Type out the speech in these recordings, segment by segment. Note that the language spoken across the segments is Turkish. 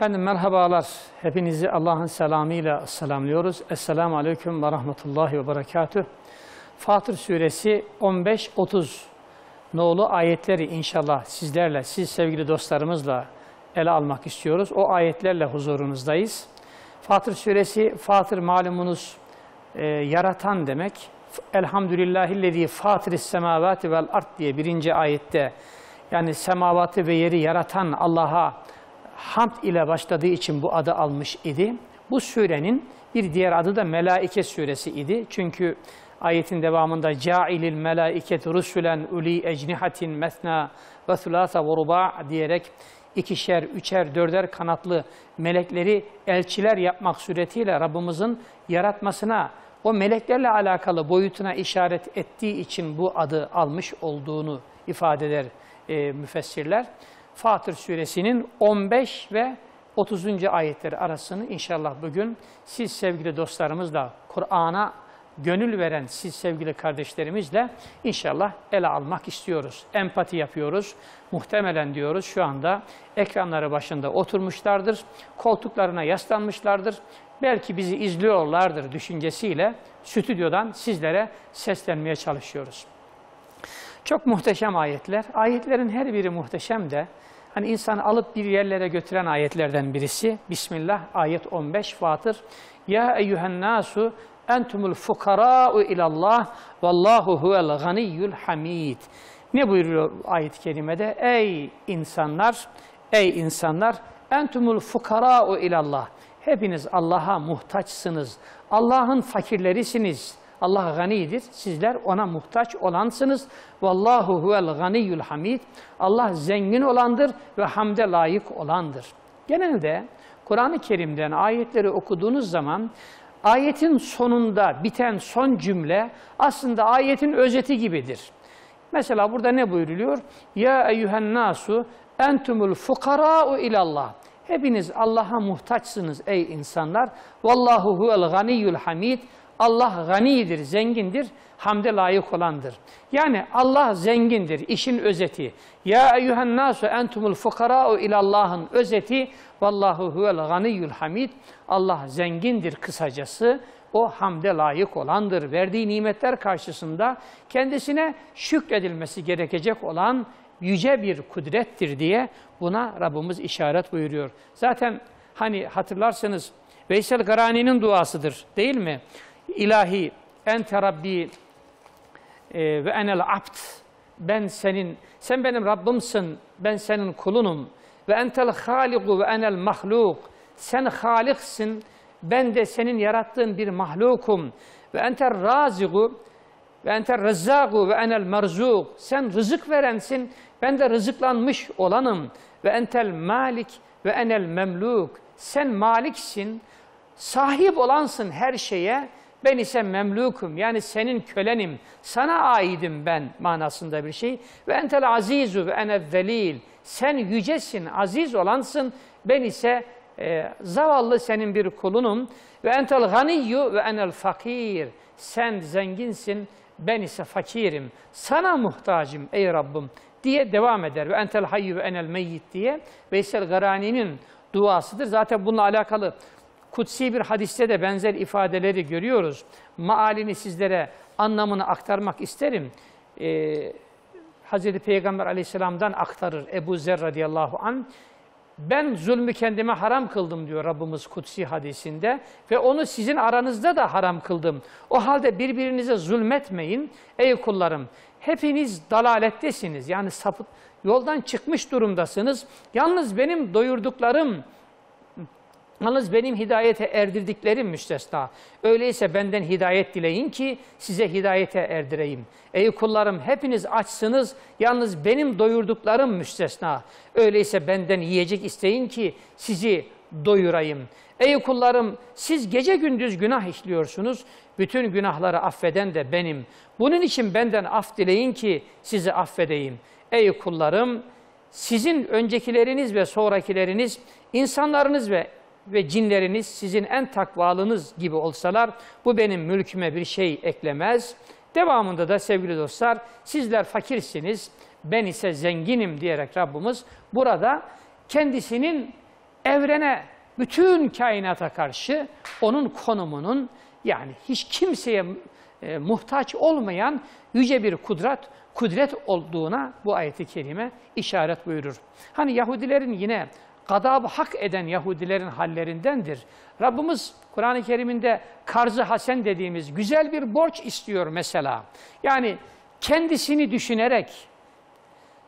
Efendim merhabalar. Hepinizi Allah'ın selamıyla selamlıyoruz. Esselamu Aleyküm ve Rahmetullahi ve Berekatüh. Fatır Suresi 15-30 nolu ayetleri inşallah sizlerle, siz sevgili dostlarımızla ele almak istiyoruz. O ayetlerle huzurunuzdayız. Fatır Suresi, Fatır malumunuz e, yaratan demek. Elhamdülillahillezî fatiris semavati vel art diye birinci ayette yani semavatı ve yeri yaratan Allah'a hamd ile başladığı için bu adı almış idi. Bu surenin bir diğer adı da Melaike suresi idi. Çünkü ayetin devamında cailil melaiket rusulen uli ecnihatin mesna ve sulasa ve ruba diyerek ikişer, üçer, dörder kanatlı melekleri elçiler yapmak suretiyle Rabbimizin yaratmasına, o meleklerle alakalı boyutuna işaret ettiği için bu adı almış olduğunu ifade eder e, müfessirler. Fatır suresinin 15 ve 30. ayetleri arasını inşallah bugün siz sevgili dostlarımızla, Kur'an'a gönül veren siz sevgili kardeşlerimizle inşallah ele almak istiyoruz. Empati yapıyoruz. Muhtemelen diyoruz şu anda ekranları başında oturmuşlardır. Koltuklarına yaslanmışlardır. Belki bizi izliyorlardır düşüncesiyle stüdyodan sizlere seslenmeye çalışıyoruz. Çok muhteşem ayetler. Ayetlerin her biri muhteşem de Hani insanı alıp bir yerlere götüren ayetlerden birisi. Bismillah ayet 15 Fatır. Ya eyyühen nasu entumul fukara'u ilallah vallahu huvel ganiyyul hamid. Ne buyuruyor ayet-i kerimede? Ey insanlar, ey insanlar entumul fukara'u ilallah. Hepiniz Allah'a muhtaçsınız. Allah'ın fakirlerisiniz. Allah ganidir. Sizler ona muhtaç olansınız. Vallahu huvel ganiyyul hamid. Allah zengin olandır ve hamde layık olandır. Genelde Kur'an-ı Kerim'den ayetleri okuduğunuz zaman ayetin sonunda biten son cümle aslında ayetin özeti gibidir. Mesela burada ne buyuruluyor? Ya eyyühen nasu entumul fukara'u ilallah. Hepiniz Allah'a muhtaçsınız ey insanlar. Vallahu huvel ganiyyul hamid. Allah ganidir, zengindir, hamde layık olandır. Yani Allah zengindir, işin özeti. Ya eyyühen nasu entumul fukara'u ilallahın özeti. Vallahu huvel ganiyyul hamid. Allah zengindir kısacası. O hamde layık olandır. Verdiği nimetler karşısında kendisine şükredilmesi gerekecek olan yüce bir kudrettir diye buna Rabbimiz işaret buyuruyor. Zaten hani hatırlarsanız Veysel Garani'nin duasıdır değil mi? İlahi, ente rabbi e, ve enel abd ben senin sen benim Rabbimsin ben senin kulunum ve entel haliku ve enel mahluk sen haliksin ben de senin yarattığın bir mahlukum ve entel razigu ve entel rezzagu ve enel merzuk sen rızık verensin ben de rızıklanmış olanım ve entel malik ve enel memluk sen maliksin sahip olansın her şeye ben ise memlukum yani senin kölenim, sana aidim ben manasında bir şey. Ve entel azizu ve ene velil. Sen yücesin, aziz olansın. Ben ise e, zavallı senin bir kulunum. Ve entel ganiyyu ve enel fakir. Sen zenginsin, ben ise fakirim. Sana muhtacım ey Rabbim diye devam eder. Ve entel hayyu ve enel meyyit diye Veysel Garani'nin duasıdır. Zaten bununla alakalı kutsi bir hadiste de benzer ifadeleri görüyoruz. Maalini sizlere anlamını aktarmak isterim. Ee, Hazreti Peygamber aleyhisselamdan aktarır Ebu Zer radıyallahu an. Ben zulmü kendime haram kıldım diyor Rabbimiz kutsi hadisinde ve onu sizin aranızda da haram kıldım. O halde birbirinize zulmetmeyin ey kullarım. Hepiniz dalalettesiniz yani sapı yoldan çıkmış durumdasınız. Yalnız benim doyurduklarım, Yalnız benim hidayete erdirdiklerim müstesna. Öyleyse benden hidayet dileyin ki size hidayete erdireyim. Ey kullarım hepiniz açsınız, yalnız benim doyurduklarım müstesna. Öyleyse benden yiyecek isteyin ki sizi doyurayım. Ey kullarım siz gece gündüz günah işliyorsunuz. Bütün günahları affeden de benim. Bunun için benden af dileyin ki sizi affedeyim. Ey kullarım sizin öncekileriniz ve sonrakileriniz, insanlarınız ve ve cinleriniz sizin en takvalınız gibi olsalar bu benim mülküme bir şey eklemez. Devamında da sevgili dostlar sizler fakirsiniz ben ise zenginim diyerek Rabbimiz burada kendisinin evrene bütün kainata karşı onun konumunun yani hiç kimseye e, muhtaç olmayan yüce bir kudret, kudret olduğuna bu ayeti kerime işaret buyurur. Hani Yahudilerin yine gadabı hak eden Yahudilerin hallerindendir. Rabbimiz Kur'an-ı Kerim'inde karzı hasen dediğimiz güzel bir borç istiyor mesela. Yani kendisini düşünerek,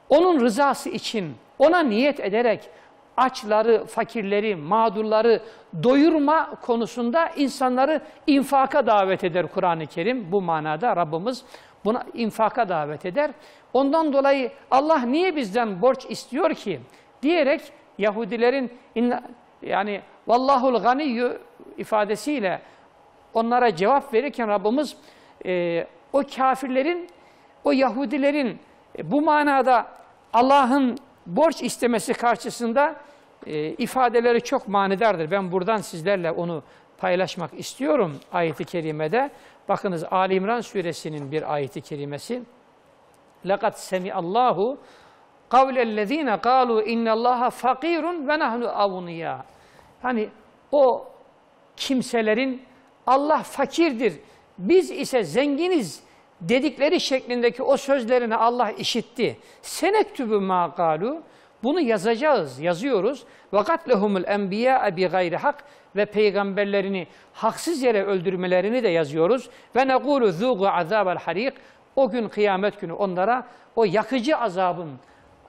onun rızası için, ona niyet ederek açları, fakirleri, mağdurları doyurma konusunda insanları infaka davet eder Kur'an-ı Kerim. Bu manada Rabbimiz buna infaka davet eder. Ondan dolayı Allah niye bizden borç istiyor ki diyerek Yahudilerin yani vallahul ganiyyu ifadesiyle onlara cevap verirken Rabbimiz e, o kafirlerin, o Yahudilerin e, bu manada Allah'ın borç istemesi karşısında e, ifadeleri çok manidardır. Ben buradan sizlerle onu paylaşmak istiyorum ayeti kerimede. Bakınız Ali İmran suresinin bir ayeti kerimesi. لَقَدْ سَمِعَ اللّٰهُ kavlellezine kalu innallaha fakirun ve nahnu avniya. Hani o kimselerin Allah fakirdir, biz ise zenginiz dedikleri şeklindeki o sözlerini Allah işitti. Senektübü ma kalu bunu yazacağız, yazıyoruz. Vakat lehumul enbiya bi gayri hak ve peygamberlerini haksız yere öldürmelerini de yazıyoruz. Ve nekulu zugu azabel harik. O gün kıyamet günü onlara o yakıcı azabın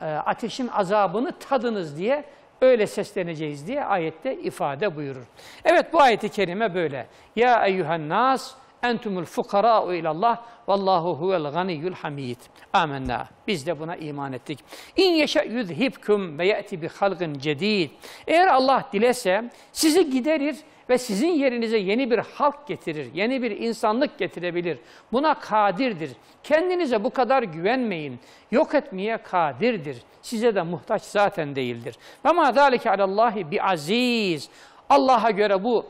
e, ateşin azabını tadınız diye öyle sesleneceğiz diye ayette ifade buyurur. Evet bu ayeti kerime böyle. Ya eyyühen nas entumul fukara'u ilallah vallahu huvel ganiyyul hamid. Amenna. Biz de buna iman ettik. İn yeşe yudhibkum ve ye'ti bi halgın cedid. Eğer Allah dilese sizi giderir ve sizin yerinize yeni bir halk getirir, yeni bir insanlık getirebilir. Buna kadirdir. Kendinize bu kadar güvenmeyin. Yok etmeye kadirdir. Size de muhtaç zaten değildir. Ve ma zâlike alallâhi bi aziz. Allah'a göre bu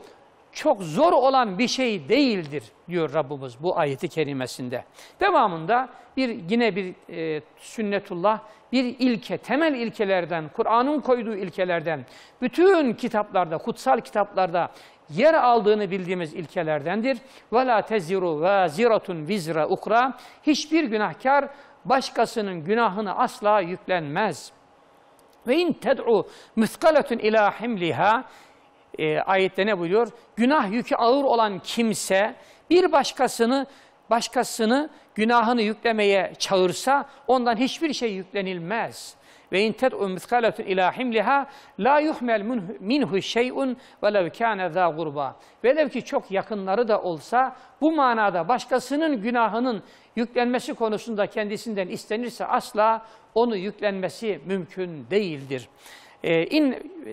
çok zor olan bir şey değildir diyor Rabbimiz bu ayeti kerimesinde. Devamında bir yine bir e, sünnetullah bir ilke, temel ilkelerden, Kur'an'ın koyduğu ilkelerden, bütün kitaplarda, kutsal kitaplarda yer aldığını bildiğimiz ilkelerdendir. Ve la teziru ve ziratun vizra ukra. Hiçbir günahkar başkasının günahını asla yüklenmez. Ve in ted'u müskaletun ila himliha. ayette ne buyuruyor? Günah yükü ağır olan kimse bir başkasını başkasını günahını yüklemeye çağırsa ondan hiçbir şey yüklenilmez ve in ted'u miskaletun ila himliha la yuhmel minhu şey'un velev kâne zâ gurba. Velev ki çok yakınları da olsa bu manada başkasının günahının yüklenmesi konusunda kendisinden istenirse asla onu yüklenmesi mümkün değildir. E, in,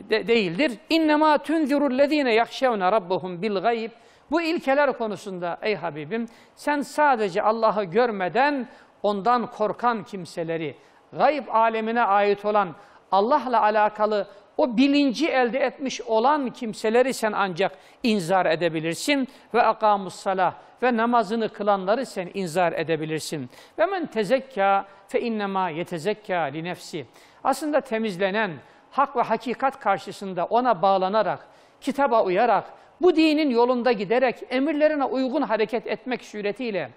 de, değildir. İnnemâ tunzirullezîne yakşevne rabbuhum bil gayb. Bu ilkeler konusunda ey Habibim sen sadece Allah'ı görmeden ondan korkan kimseleri gayb alemine ait olan, Allah'la alakalı o bilinci elde etmiş olan kimseleri sen ancak inzar edebilirsin. Ve akamus salah ve namazını kılanları sen inzar edebilirsin. Ve men tezekka fe innema yetezekka li nefsi. Aslında temizlenen, hak ve hakikat karşısında ona bağlanarak, kitaba uyarak, bu dinin yolunda giderek, emirlerine uygun hareket etmek suretiyle,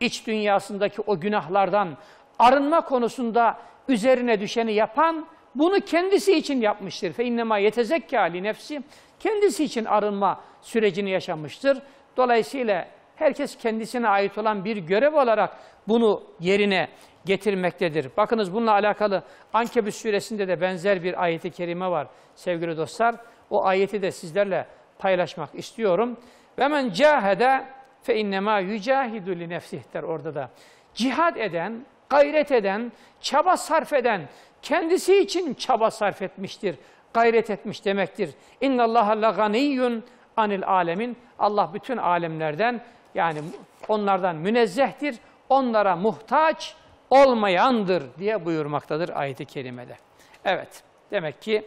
iç dünyasındaki o günahlardan, arınma konusunda üzerine düşeni yapan bunu kendisi için yapmıştır. Fe innema yetezekka li nefsi. Kendisi için arınma sürecini yaşamıştır. Dolayısıyla herkes kendisine ait olan bir görev olarak bunu yerine getirmektedir. Bakınız bununla alakalı Ankebüs suresinde de benzer bir ayeti kerime var sevgili dostlar. O ayeti de sizlerle paylaşmak istiyorum. Ve men cahede fe innema yucahidu li nefsih orada da. Cihad eden gayret eden, çaba sarf eden, kendisi için çaba sarf etmiştir, gayret etmiş demektir. İnna Allah la ganiyyun anil alemin. Allah bütün alemlerden yani onlardan münezzehtir, onlara muhtaç olmayandır diye buyurmaktadır ayeti kerimede. Evet, demek ki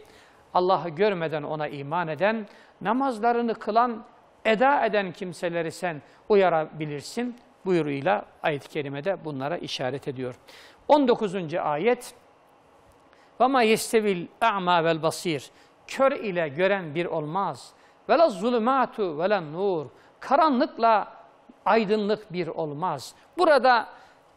Allah'ı görmeden ona iman eden, namazlarını kılan, eda eden kimseleri sen uyarabilirsin, buyruğuyla ayet-i kerimede bunlara işaret ediyor. 19. ayet وَمَا يَسْتَوِي الْاَعْمَى basir Kör ile gören bir olmaz. وَلَا الظُّلُمَاتُ وَلَا nur Karanlıkla aydınlık bir olmaz. Burada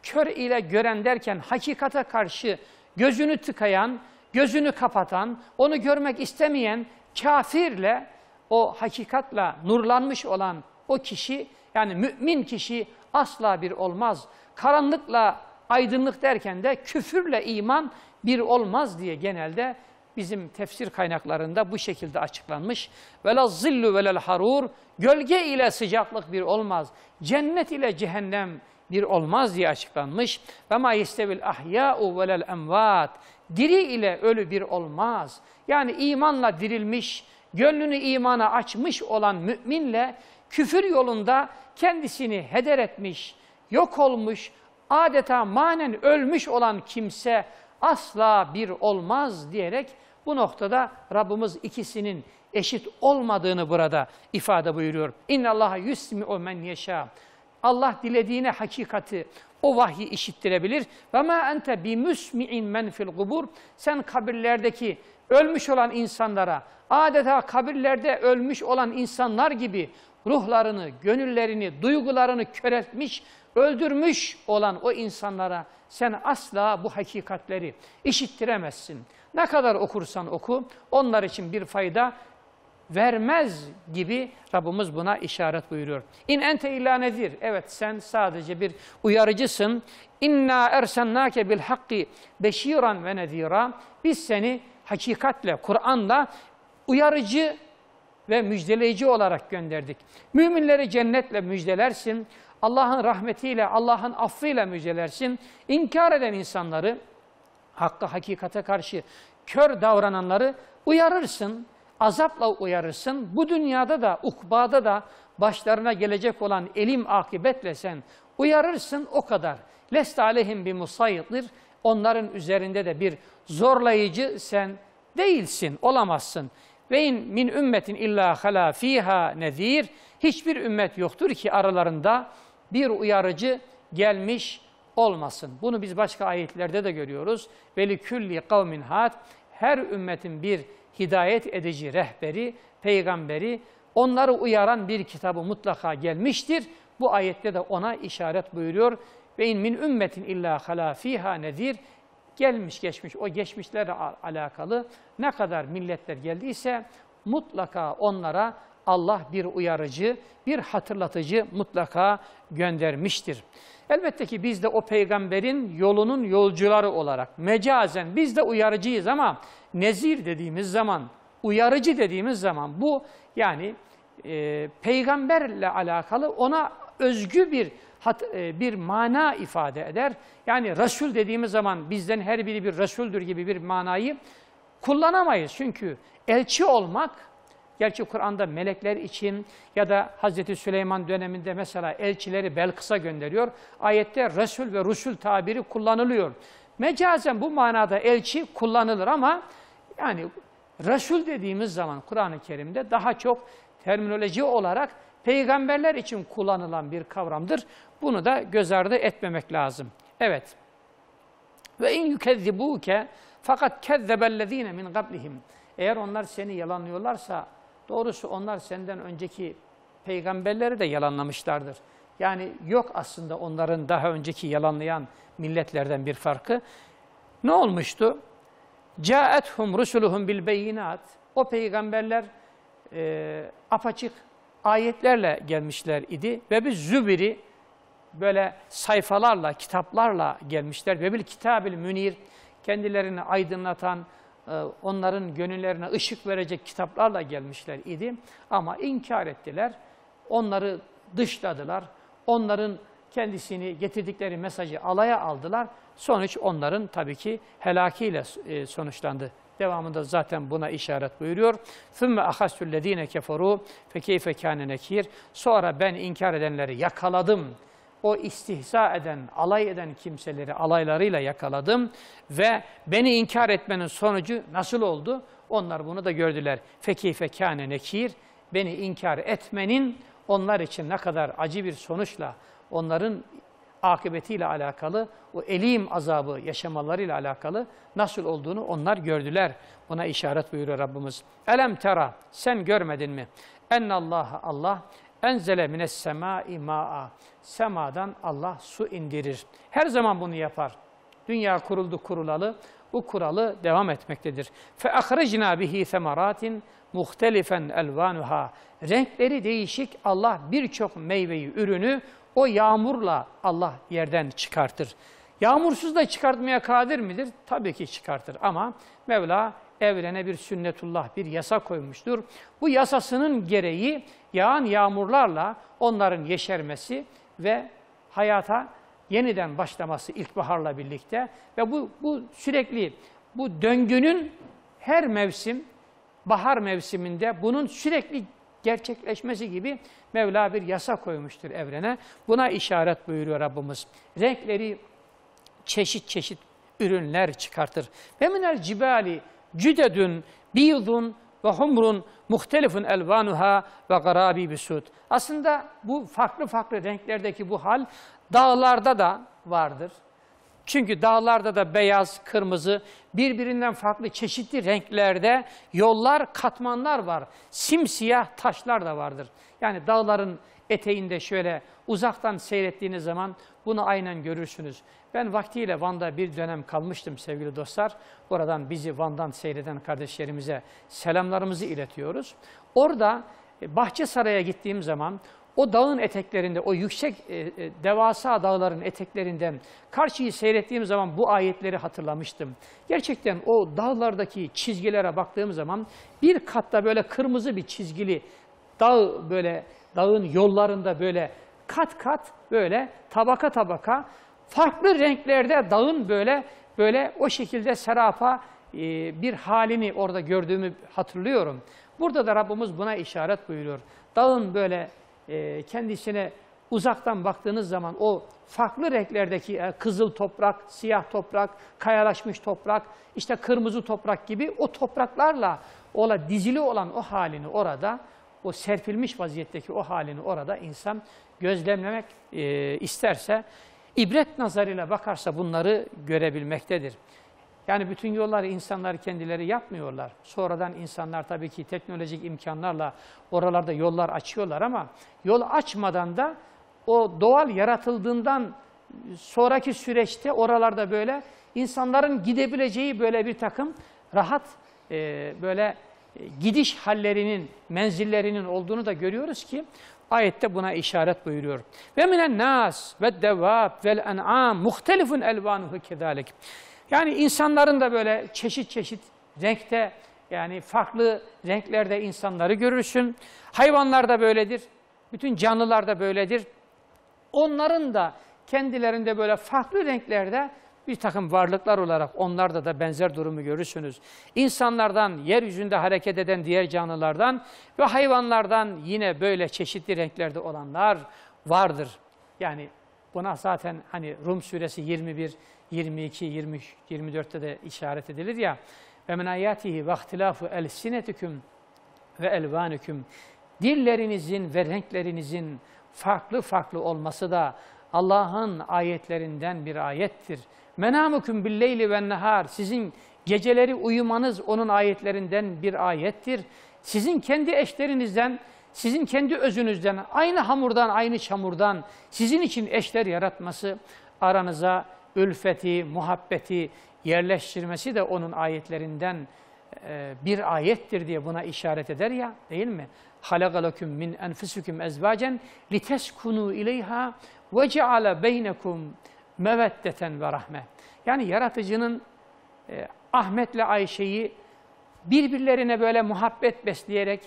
kör ile gören derken hakikate karşı gözünü tıkayan, gözünü kapatan, onu görmek istemeyen kafirle o hakikatla nurlanmış olan o kişi yani mümin kişi asla bir olmaz. Karanlıkla aydınlık derken de küfürle iman bir olmaz diye genelde bizim tefsir kaynaklarında bu şekilde açıklanmış. Vela zillu velel harur, gölge ile sıcaklık bir olmaz, cennet ile cehennem bir olmaz diye açıklanmış. Ve ma yestevil ahya'u velel emvat, diri ile ölü bir olmaz. Yani imanla dirilmiş, gönlünü imana açmış olan müminle küfür yolunda kendisini heder etmiş, yok olmuş, adeta manen ölmüş olan kimse asla bir olmaz diyerek bu noktada Rabbimiz ikisinin eşit olmadığını burada ifade buyuruyor. İnna Allah yusmi o men yeşâ. Allah dilediğine hakikati o vahyi işittirebilir. Ve ma ente bi müsmiin men fil kubur. Sen kabirlerdeki ölmüş olan insanlara adeta kabirlerde ölmüş olan insanlar gibi ruhlarını, gönüllerini, duygularını köreltmiş, öldürmüş olan o insanlara sen asla bu hakikatleri işittiremezsin. Ne kadar okursan oku, onlar için bir fayda vermez gibi Rabbimiz buna işaret buyuruyor. İn ente illa nedir? Evet sen sadece bir uyarıcısın. İnna ersennake bil hakki beşiran ve nedira. Biz seni hakikatle, Kur'an'la uyarıcı ve müjdeleyici olarak gönderdik. Müminleri cennetle müjdelersin, Allah'ın rahmetiyle, Allah'ın affıyla müjdelersin. İnkar eden insanları, hakka hakikate karşı kör davrananları uyarırsın, azapla uyarırsın. Bu dünyada da, ukbada da başlarına gelecek olan elim akibetle sen uyarırsın o kadar. Lest aleyhim bir musayyidir. Onların üzerinde de bir zorlayıcı sen değilsin, olamazsın. Ve in min ümmetin illa hala fiha nezir. Hiçbir ümmet yoktur ki aralarında bir uyarıcı gelmiş olmasın. Bunu biz başka ayetlerde de görüyoruz. Veli külli kavmin hat. Her ümmetin bir hidayet edici rehberi, peygamberi, onları uyaran bir kitabı mutlaka gelmiştir. Bu ayette de ona işaret buyuruyor. Ve in min ümmetin illa hala fiha nezir gelmiş geçmiş o geçmişlerle alakalı ne kadar milletler geldiyse mutlaka onlara Allah bir uyarıcı, bir hatırlatıcı mutlaka göndermiştir. Elbette ki biz de o peygamberin yolunun yolcuları olarak mecazen biz de uyarıcıyız ama nezir dediğimiz zaman, uyarıcı dediğimiz zaman bu yani e, peygamberle alakalı ona özgü bir e, bir mana ifade eder. Yani Resul dediğimiz zaman bizden her biri bir Resuldür gibi bir manayı kullanamayız. Çünkü elçi olmak, gerçi Kur'an'da melekler için ya da Hazreti Süleyman döneminde mesela elçileri Belkıs'a gönderiyor. Ayette Resul ve Rusul tabiri kullanılıyor. Mecazen bu manada elçi kullanılır ama yani Resul dediğimiz zaman Kur'an-ı Kerim'de daha çok terminoloji olarak peygamberler için kullanılan bir kavramdır. Bunu da göz ardı etmemek lazım. Evet. Ve in yukezzibuke fakat kezzebellezine min qablihim. Eğer onlar seni yalanlıyorlarsa doğrusu onlar senden önceki peygamberleri de yalanlamışlardır. Yani yok aslında onların daha önceki yalanlayan milletlerden bir farkı. Ne olmuştu? Câethum rusuluhum bil beyinat. O peygamberler e, apaçık ayetlerle gelmişler idi ve biz zübiri böyle sayfalarla, kitaplarla gelmişler. Ve bil kitabil münir, kendilerini aydınlatan, e, onların gönüllerine ışık verecek kitaplarla gelmişler idi. Ama inkar ettiler, onları dışladılar, onların kendisini getirdikleri mesajı alaya aldılar. Sonuç onların tabii ki helakiyle e, sonuçlandı. Devamında zaten buna işaret buyuruyor. Fümme ahastüllezine keferu fe keyfe kâne nekir. Sonra ben inkar edenleri yakaladım.'' o istihza eden, alay eden kimseleri alaylarıyla yakaladım ve beni inkar etmenin sonucu nasıl oldu? Onlar bunu da gördüler. Fekife kâne nekir, beni inkar etmenin onlar için ne kadar acı bir sonuçla, onların akıbetiyle alakalı, o elim azabı yaşamalarıyla alakalı nasıl olduğunu onlar gördüler. Buna işaret buyuruyor Rabbimiz. Elem tera, sen görmedin mi? Ennallaha Allah Enzele mines semai ma'a. Semadan Allah su indirir. Her zaman bunu yapar. Dünya kuruldu kurulalı. Bu kuralı devam etmektedir. Fe ahrecna bihi semaratin muhtelifen elvanuha. Renkleri değişik Allah birçok meyveyi, ürünü o yağmurla Allah yerden çıkartır. Yağmursuz da çıkartmaya kadir midir? Tabii ki çıkartır ama Mevla evrene bir sünnetullah, bir yasa koymuştur. Bu yasasının gereği yağan yağmurlarla onların yeşermesi ve hayata yeniden başlaması ilkbaharla birlikte ve bu, bu sürekli bu döngünün her mevsim, bahar mevsiminde bunun sürekli gerçekleşmesi gibi Mevla bir yasa koymuştur evrene. Buna işaret buyuruyor Rabbimiz. Renkleri çeşit çeşit ürünler çıkartır. Ve minel cibali cüdedün, biyudun ve humrun muhtelifun elvanuha ve garabi bisud. Aslında bu farklı farklı renklerdeki bu hal dağlarda da vardır. Çünkü dağlarda da beyaz, kırmızı, birbirinden farklı çeşitli renklerde yollar, katmanlar var. Simsiyah taşlar da vardır. Yani dağların eteğinde şöyle uzaktan seyrettiğiniz zaman bunu aynen görürsünüz. Ben vaktiyle Van'da bir dönem kalmıştım sevgili dostlar. Oradan bizi Van'dan seyreden kardeşlerimize selamlarımızı iletiyoruz. Orada e, Bahçesaray'a gittiğim zaman o dağın eteklerinde, o yüksek e, e, devasa dağların eteklerinden karşıyı seyrettiğim zaman bu ayetleri hatırlamıştım. Gerçekten o dağlardaki çizgilere baktığım zaman bir katta böyle kırmızı bir çizgili dağ böyle dağın yollarında böyle kat kat böyle tabaka tabaka farklı renklerde dağın böyle böyle o şekilde serafa e, bir halini orada gördüğümü hatırlıyorum. Burada da Rabbimiz buna işaret buyuruyor. Dağın böyle e, kendisine uzaktan baktığınız zaman o farklı renklerdeki e, kızıl toprak, siyah toprak, kayalaşmış toprak, işte kırmızı toprak gibi o topraklarla ola dizili olan o halini orada, o serpilmiş vaziyetteki o halini orada insan gözlemlemek e, isterse ibret nazarıyla bakarsa bunları görebilmektedir. Yani bütün yolları insanlar kendileri yapmıyorlar. Sonradan insanlar tabii ki teknolojik imkanlarla oralarda yollar açıyorlar ama yol açmadan da o doğal yaratıldığından sonraki süreçte oralarda böyle insanların gidebileceği böyle bir takım rahat e, böyle e, gidiş hallerinin, menzillerinin olduğunu da görüyoruz ki Ayette buna işaret buyuruyor. Ve minen nas ve devab vel en'am muhtelifun elvanuhu kedalik. Yani insanların da böyle çeşit çeşit renkte yani farklı renklerde insanları görürsün. Hayvanlar da böyledir. Bütün canlılar da böyledir. Onların da kendilerinde böyle farklı renklerde bir takım varlıklar olarak onlarda da benzer durumu görürsünüz. İnsanlardan, yeryüzünde hareket eden diğer canlılardan ve hayvanlardan yine böyle çeşitli renklerde olanlar vardır. Yani buna zaten hani Rum suresi 21, 22, 23, 24'te de işaret edilir ya. Ve men ayatihi ve ihtilafu elsinetiküm ve elvanüküm. Dillerinizin ve renklerinizin farklı farklı olması da Allah'ın ayetlerinden bir ayettir. Menamukum billeyli ve nehar. Sizin geceleri uyumanız onun ayetlerinden bir ayettir. Sizin kendi eşlerinizden, sizin kendi özünüzden, aynı hamurdan, aynı çamurdan sizin için eşler yaratması, aranıza ülfeti, muhabbeti yerleştirmesi de onun ayetlerinden e, bir ayettir diye buna işaret eder ya değil mi? Halakalaküm min enfusikum ezvacen liteskunu ileyha ve ceale beynekum meveddeten ve rahme. Yani yaratıcının e, Ahmet'le Ayşe'yi birbirlerine böyle muhabbet besleyerek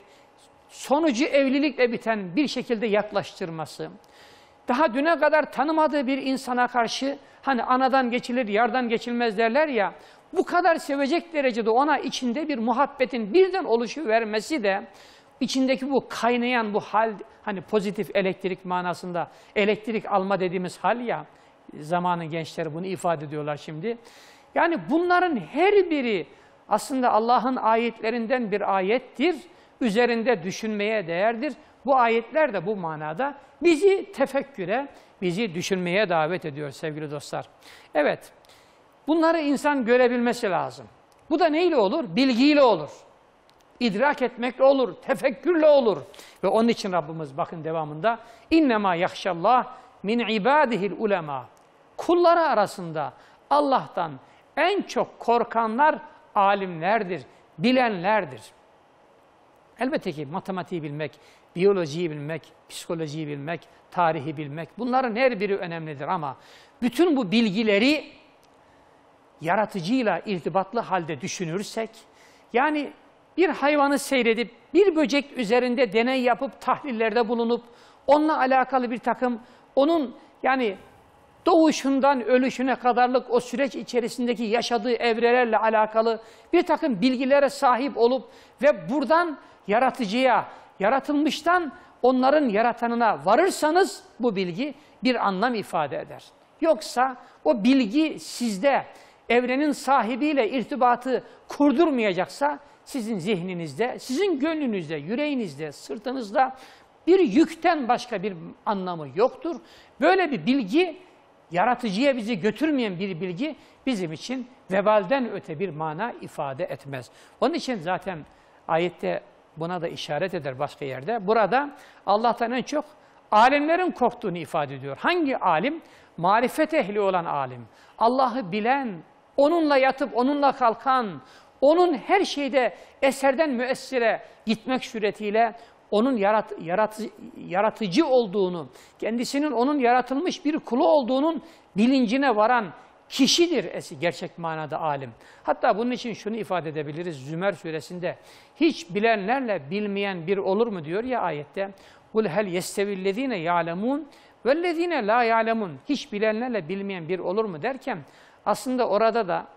sonucu evlilikle biten bir şekilde yaklaştırması. Daha düne kadar tanımadığı bir insana karşı hani anadan geçilir, yardan geçilmez derler ya bu kadar sevecek derecede ona içinde bir muhabbetin birden oluşu vermesi de içindeki bu kaynayan bu hal hani pozitif elektrik manasında elektrik alma dediğimiz hal ya Zamanın gençleri bunu ifade ediyorlar şimdi. Yani bunların her biri aslında Allah'ın ayetlerinden bir ayettir. Üzerinde düşünmeye değerdir. Bu ayetler de bu manada bizi tefekküre, bizi düşünmeye davet ediyor sevgili dostlar. Evet, bunları insan görebilmesi lazım. Bu da neyle olur? Bilgiyle olur. İdrak etmekle olur, tefekkürle olur. Ve onun için Rabbimiz bakın devamında innema yahşallah min ibadihil ulema kulları arasında Allah'tan en çok korkanlar alimlerdir, bilenlerdir. Elbette ki matematiği bilmek, biyolojiyi bilmek, psikolojiyi bilmek, tarihi bilmek bunların her biri önemlidir ama bütün bu bilgileri yaratıcıyla irtibatlı halde düşünürsek yani bir hayvanı seyredip bir böcek üzerinde deney yapıp tahlillerde bulunup onunla alakalı bir takım onun yani doğuşundan ölüşüne kadarlık o süreç içerisindeki yaşadığı evrelerle alakalı bir takım bilgilere sahip olup ve buradan yaratıcıya, yaratılmıştan onların yaratanına varırsanız bu bilgi bir anlam ifade eder. Yoksa o bilgi sizde evrenin sahibiyle irtibatı kurdurmayacaksa sizin zihninizde, sizin gönlünüzde, yüreğinizde, sırtınızda bir yükten başka bir anlamı yoktur. Böyle bir bilgi yaratıcıya bizi götürmeyen bir bilgi bizim için vebalden öte bir mana ifade etmez. Onun için zaten ayette buna da işaret eder başka yerde. Burada Allah'tan en çok alimlerin korktuğunu ifade ediyor. Hangi alim? Marifet ehli olan alim. Allah'ı bilen, onunla yatıp onunla kalkan, onun her şeyde eserden müessire gitmek suretiyle onun yarat, yarat, yaratıcı olduğunu, kendisinin onun yaratılmış bir kulu olduğunun bilincine varan kişidir es gerçek manada alim. Hatta bunun için şunu ifade edebiliriz Zümer suresinde. Hiç bilenlerle bilmeyen bir olur mu diyor ya ayette. Kul hel yestevillezine ya'lemun vellezine la ya'lemun. Hiç bilenlerle bilmeyen bir olur mu derken aslında orada da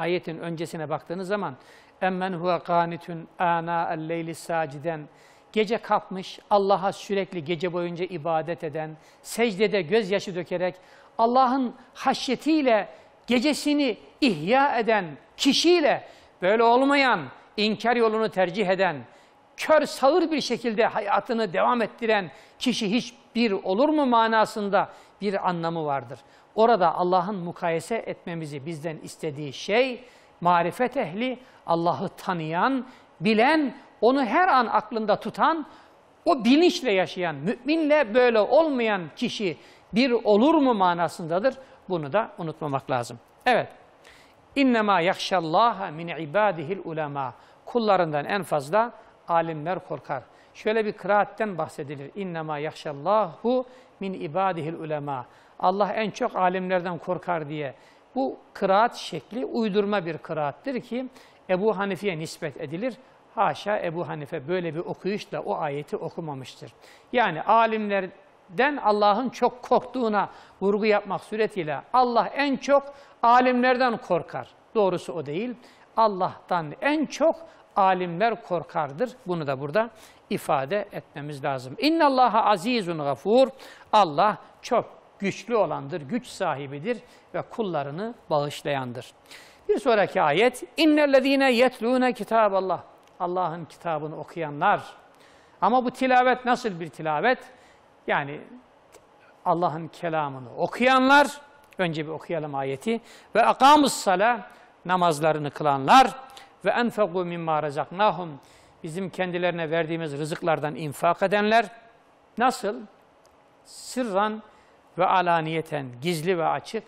ayetin öncesine baktığınız zaman emmen huve qanitun ana el-leyli saciden gece kalkmış Allah'a sürekli gece boyunca ibadet eden, secdede gözyaşı dökerek Allah'ın haşyetiyle gecesini ihya eden kişiyle böyle olmayan, inkar yolunu tercih eden, kör sağır bir şekilde hayatını devam ettiren kişi hiçbir olur mu manasında bir anlamı vardır. Orada Allah'ın mukayese etmemizi bizden istediği şey marifet ehli, Allah'ı tanıyan, bilen, onu her an aklında tutan, o bilinçle yaşayan, müminle böyle olmayan kişi bir olur mu manasındadır. Bunu da unutmamak lazım. Evet. İnnemâ yakşallâhe min ibâdihil ulemâ. Kullarından en fazla alimler korkar. Şöyle bir kıraatten bahsedilir. İnnemâ yakşallâhu min ibâdihil ulemâ. Allah en çok alimlerden korkar diye. Bu kıraat şekli uydurma bir kıraattir ki Ebu Hanife'ye nispet edilir. Haşa Ebu Hanife böyle bir okuyuşla o ayeti okumamıştır. Yani alimlerden Allah'ın çok korktuğuna vurgu yapmak suretiyle Allah en çok alimlerden korkar. Doğrusu o değil. Allah'tan en çok alimler korkardır. Bunu da burada ifade etmemiz lazım. İnnallaha azizun gafur. Allah çok güçlü olandır, güç sahibidir ve kullarını bağışlayandır. Bir sonraki ayet innellezine yetlune kitaballah. Allah'ın kitabını okuyanlar. Ama bu tilavet nasıl bir tilavet? Yani Allah'ın kelamını okuyanlar önce bir okuyalım ayeti ve akamus sala namazlarını kılanlar ve enfegu mimma razaknahum bizim kendilerine verdiğimiz rızıklardan infak edenler nasıl sırran ve alaniyeten, gizli ve açık.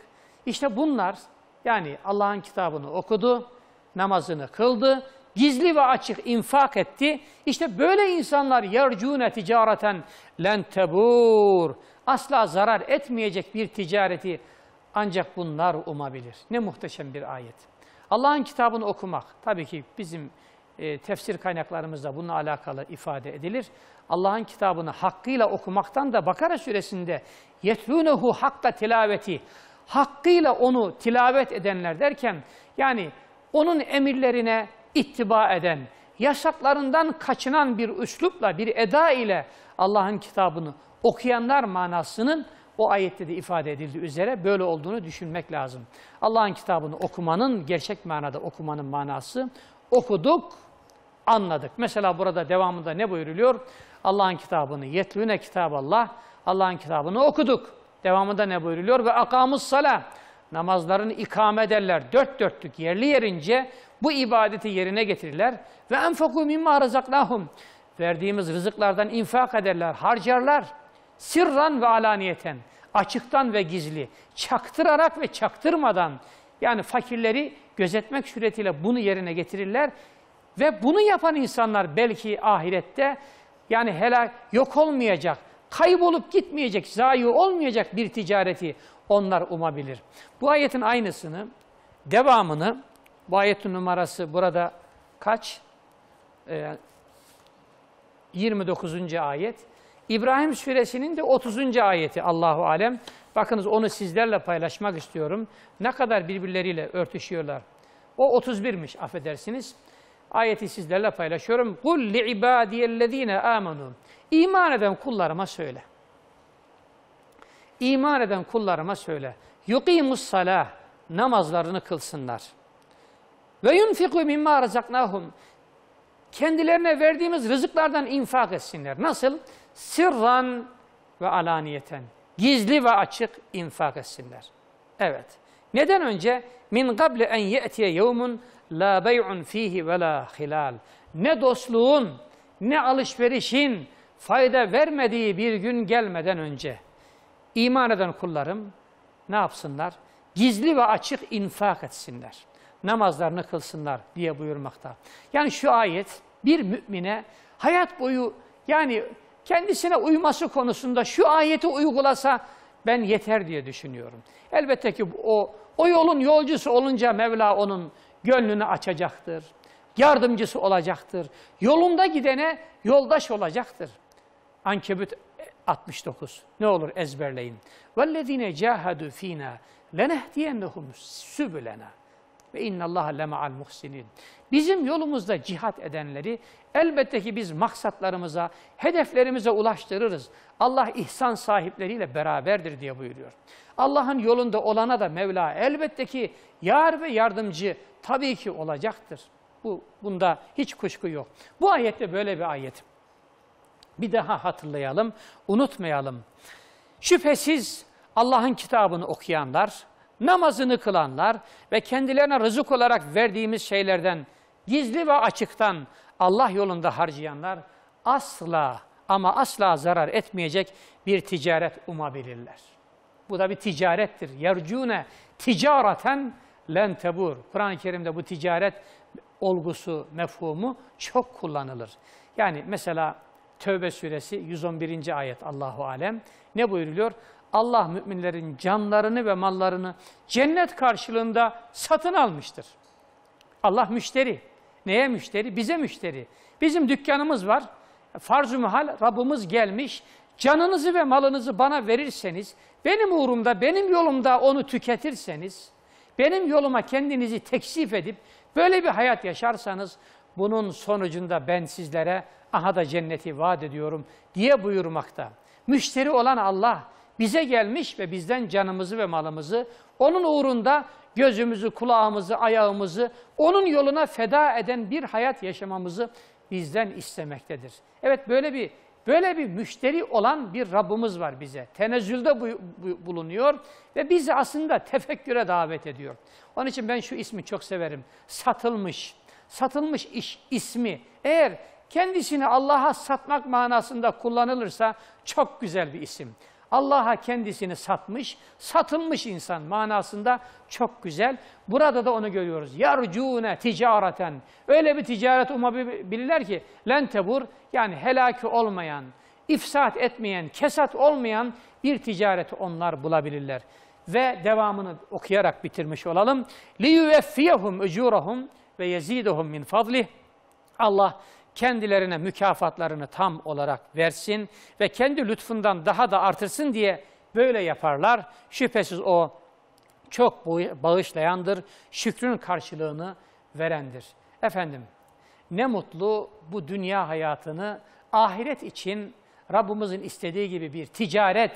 İşte bunlar yani Allah'ın kitabını okudu, namazını kıldı, gizli ve açık infak etti. İşte böyle insanlar yercune ticareten lentebur. Asla zarar etmeyecek bir ticareti ancak bunlar umabilir. Ne muhteşem bir ayet. Allah'ın kitabını okumak tabii ki bizim e, tefsir kaynaklarımızda bununla alakalı ifade edilir. Allah'ın kitabını hakkıyla okumaktan da Bakara suresinde yetlunehu hakka tilaveti hakkıyla onu tilavet edenler derken yani onun emirlerine ittiba eden, yasaklarından kaçınan bir üslupla, bir eda ile Allah'ın kitabını okuyanlar manasının o ayette de ifade edildiği üzere böyle olduğunu düşünmek lazım. Allah'ın kitabını okumanın, gerçek manada okumanın manası okuduk, anladık. Mesela burada devamında ne buyuruluyor? Allah'ın kitabını, yetlüne kitab Allah, Allah'ın kitabını okuduk. Devamında ne buyuruluyor? Ve akamus sala, namazlarını ikame ederler. Dört dörtlük yerli yerince bu ibadeti yerine getirirler. Ve enfaku mimma razaknahum, verdiğimiz rızıklardan infak ederler, harcarlar. Sirran ve alaniyeten, açıktan ve gizli, çaktırarak ve çaktırmadan, yani fakirleri gözetmek suretiyle bunu yerine getirirler ve bunu yapan insanlar belki ahirette yani helak yok olmayacak, kaybolup gitmeyecek, zayi olmayacak bir ticareti onlar umabilir. Bu ayetin aynısını, devamını, bu ayetin numarası burada kaç? Ee, 29. ayet. İbrahim suresinin de 30. ayeti Allahu Alem. Bakınız onu sizlerle paylaşmak istiyorum. Ne kadar birbirleriyle örtüşüyorlar. O 31'miş affedersiniz. Ayeti sizlerle paylaşıyorum. Kul li ibadiyellezine amenu. İman eden kullarıma söyle. İman eden kullarıma söyle. Yukimus salah. Namazlarını kılsınlar. Ve yunfiku mimma razaknahum. Kendilerine verdiğimiz rızıklardan infak etsinler. Nasıl? Sırran ve alaniyeten. Gizli ve açık infak etsinler. Evet. Neden önce? Min kable en ye'tiye yevmun la bey'un fihi ve la hilal. Ne dostluğun, ne alışverişin fayda vermediği bir gün gelmeden önce iman eden kullarım ne yapsınlar? Gizli ve açık infak etsinler. Namazlarını kılsınlar diye buyurmakta. Yani şu ayet bir mümine hayat boyu yani kendisine uyması konusunda şu ayeti uygulasa ben yeter diye düşünüyorum. Elbette ki o, o yolun yolcusu olunca Mevla onun gönlünü açacaktır. Yardımcısı olacaktır. Yolunda gidene yoldaş olacaktır. Ankebüt 69. Ne olur ezberleyin. وَالَّذ۪ينَ جَاهَدُوا ف۪ينَا لَنَهْدِيَنَّهُمْ سُبُلَنَا ve inna innallaha lema'al muhsinin. Bizim yolumuzda cihat edenleri elbette ki biz maksatlarımıza, hedeflerimize ulaştırırız. Allah ihsan sahipleriyle beraberdir diye buyuruyor. Allah'ın yolunda olana da Mevla elbette ki yar ve yardımcı tabii ki olacaktır. Bu, bunda hiç kuşku yok. Bu ayette böyle bir ayet. Bir daha hatırlayalım, unutmayalım. Şüphesiz Allah'ın kitabını okuyanlar, namazını kılanlar ve kendilerine rızık olarak verdiğimiz şeylerden gizli ve açıktan Allah yolunda harcayanlar asla ama asla zarar etmeyecek bir ticaret umabilirler. Bu da bir ticarettir. Yercune ticareten len tebur. Kur'an-ı Kerim'de bu ticaret olgusu, mefhumu çok kullanılır. Yani mesela Tövbe suresi 111. ayet Allahu alem ne buyuruluyor? Allah müminlerin canlarını ve mallarını cennet karşılığında satın almıştır. Allah müşteri. Neye müşteri? Bize müşteri. Bizim dükkanımız var. Farz-ı muhal Rabbimiz gelmiş. Canınızı ve malınızı bana verirseniz, benim uğrumda, benim yolumda onu tüketirseniz, benim yoluma kendinizi teksif edip böyle bir hayat yaşarsanız bunun sonucunda ben sizlere aha da cenneti vaat ediyorum diye buyurmakta. Müşteri olan Allah bize gelmiş ve bizden canımızı ve malımızı, onun uğrunda gözümüzü, kulağımızı, ayağımızı, onun yoluna feda eden bir hayat yaşamamızı bizden istemektedir. Evet böyle bir böyle bir müşteri olan bir Rabbimiz var bize. Tenezzülde bu, bu, bulunuyor ve bizi aslında tefekküre davet ediyor. Onun için ben şu ismi çok severim. Satılmış. Satılmış iş ismi. Eğer kendisini Allah'a satmak manasında kullanılırsa çok güzel bir isim. Allah'a kendisini satmış, satılmış insan manasında çok güzel. Burada da onu görüyoruz. Yarcune ticareten. Öyle bir ticaret umabilirler ki lentebur yani helaki olmayan, ifsat etmeyen, kesat olmayan bir ticareti onlar bulabilirler. Ve devamını okuyarak bitirmiş olalım. Li yuveffiyehum ucurahum ve yeziduhum min fadlih. Allah kendilerine mükafatlarını tam olarak versin ve kendi lütfundan daha da artırsın diye böyle yaparlar. Şüphesiz o çok bağışlayandır, şükrün karşılığını verendir. Efendim ne mutlu bu dünya hayatını ahiret için Rabbimizin istediği gibi bir ticaret,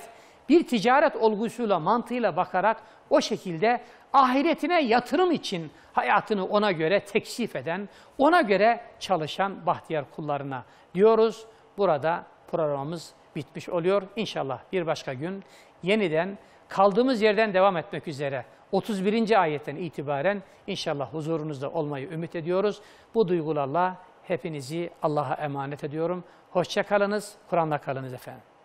bir ticaret olgusuyla, mantığıyla bakarak o şekilde ahiretine yatırım için hayatını ona göre teksif eden, ona göre çalışan bahtiyar kullarına diyoruz. Burada programımız bitmiş oluyor. İnşallah bir başka gün yeniden kaldığımız yerden devam etmek üzere 31. ayetten itibaren inşallah huzurunuzda olmayı ümit ediyoruz. Bu duygularla hepinizi Allah'a emanet ediyorum. Hoşçakalınız, Kur'an'la kalınız efendim.